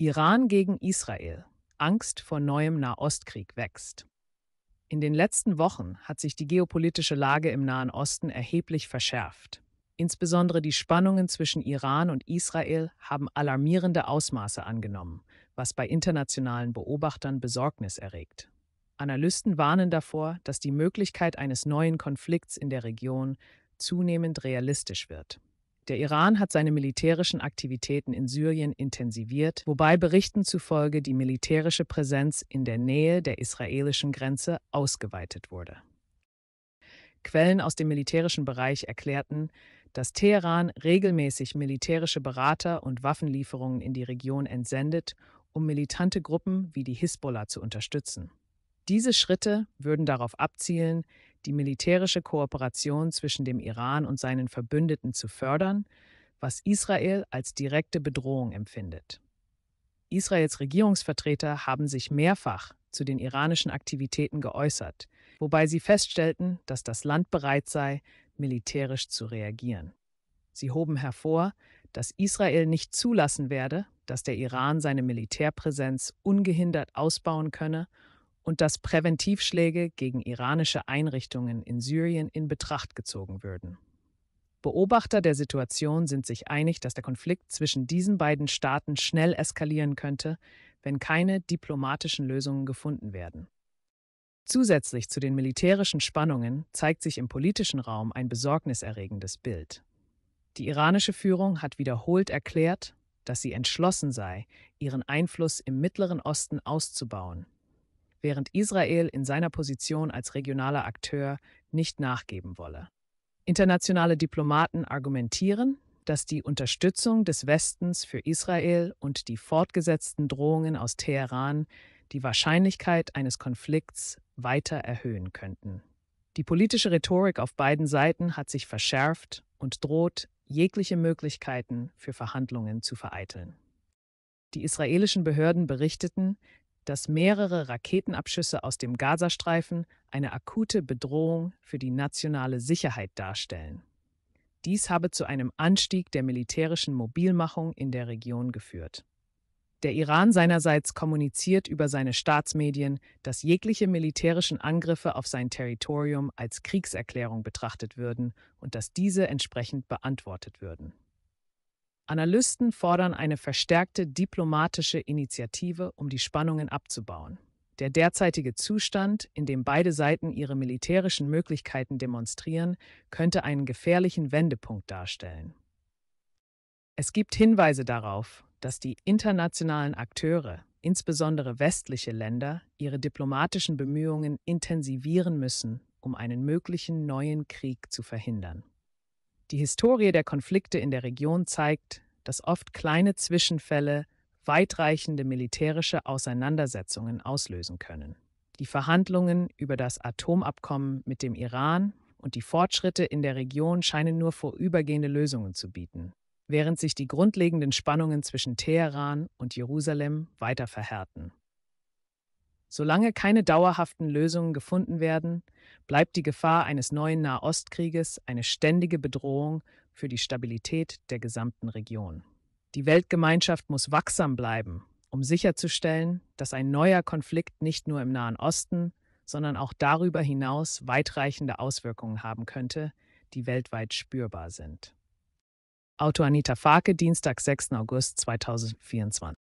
Iran gegen Israel. Angst vor neuem Nahostkrieg wächst. In den letzten Wochen hat sich die geopolitische Lage im Nahen Osten erheblich verschärft. Insbesondere die Spannungen zwischen Iran und Israel haben alarmierende Ausmaße angenommen, was bei internationalen Beobachtern Besorgnis erregt. Analysten warnen davor, dass die Möglichkeit eines neuen Konflikts in der Region zunehmend realistisch wird. Der Iran hat seine militärischen Aktivitäten in Syrien intensiviert, wobei Berichten zufolge die militärische Präsenz in der Nähe der israelischen Grenze ausgeweitet wurde. Quellen aus dem militärischen Bereich erklärten, dass Teheran regelmäßig militärische Berater und Waffenlieferungen in die Region entsendet, um militante Gruppen wie die Hisbollah zu unterstützen. Diese Schritte würden darauf abzielen, die militärische Kooperation zwischen dem Iran und seinen Verbündeten zu fördern, was Israel als direkte Bedrohung empfindet. Israels Regierungsvertreter haben sich mehrfach zu den iranischen Aktivitäten geäußert, wobei sie feststellten, dass das Land bereit sei, militärisch zu reagieren. Sie hoben hervor, dass Israel nicht zulassen werde, dass der Iran seine Militärpräsenz ungehindert ausbauen könne und dass Präventivschläge gegen iranische Einrichtungen in Syrien in Betracht gezogen würden. Beobachter der Situation sind sich einig, dass der Konflikt zwischen diesen beiden Staaten schnell eskalieren könnte, wenn keine diplomatischen Lösungen gefunden werden. Zusätzlich zu den militärischen Spannungen zeigt sich im politischen Raum ein besorgniserregendes Bild. Die iranische Führung hat wiederholt erklärt, dass sie entschlossen sei, ihren Einfluss im Mittleren Osten auszubauen während Israel in seiner Position als regionaler Akteur nicht nachgeben wolle. Internationale Diplomaten argumentieren, dass die Unterstützung des Westens für Israel und die fortgesetzten Drohungen aus Teheran die Wahrscheinlichkeit eines Konflikts weiter erhöhen könnten. Die politische Rhetorik auf beiden Seiten hat sich verschärft und droht, jegliche Möglichkeiten für Verhandlungen zu vereiteln. Die israelischen Behörden berichteten, dass mehrere Raketenabschüsse aus dem Gazastreifen eine akute Bedrohung für die nationale Sicherheit darstellen. Dies habe zu einem Anstieg der militärischen Mobilmachung in der Region geführt. Der Iran seinerseits kommuniziert über seine Staatsmedien, dass jegliche militärischen Angriffe auf sein Territorium als Kriegserklärung betrachtet würden und dass diese entsprechend beantwortet würden. Analysten fordern eine verstärkte diplomatische Initiative, um die Spannungen abzubauen. Der derzeitige Zustand, in dem beide Seiten ihre militärischen Möglichkeiten demonstrieren, könnte einen gefährlichen Wendepunkt darstellen. Es gibt Hinweise darauf, dass die internationalen Akteure, insbesondere westliche Länder, ihre diplomatischen Bemühungen intensivieren müssen, um einen möglichen neuen Krieg zu verhindern. Die Historie der Konflikte in der Region zeigt, dass oft kleine Zwischenfälle weitreichende militärische Auseinandersetzungen auslösen können. Die Verhandlungen über das Atomabkommen mit dem Iran und die Fortschritte in der Region scheinen nur vorübergehende Lösungen zu bieten, während sich die grundlegenden Spannungen zwischen Teheran und Jerusalem weiter verhärten. Solange keine dauerhaften Lösungen gefunden werden, bleibt die Gefahr eines neuen Nahostkrieges eine ständige Bedrohung für die Stabilität der gesamten Region. Die Weltgemeinschaft muss wachsam bleiben, um sicherzustellen, dass ein neuer Konflikt nicht nur im Nahen Osten, sondern auch darüber hinaus weitreichende Auswirkungen haben könnte, die weltweit spürbar sind. Auto Anita Farke, Dienstag, 6. August 2024.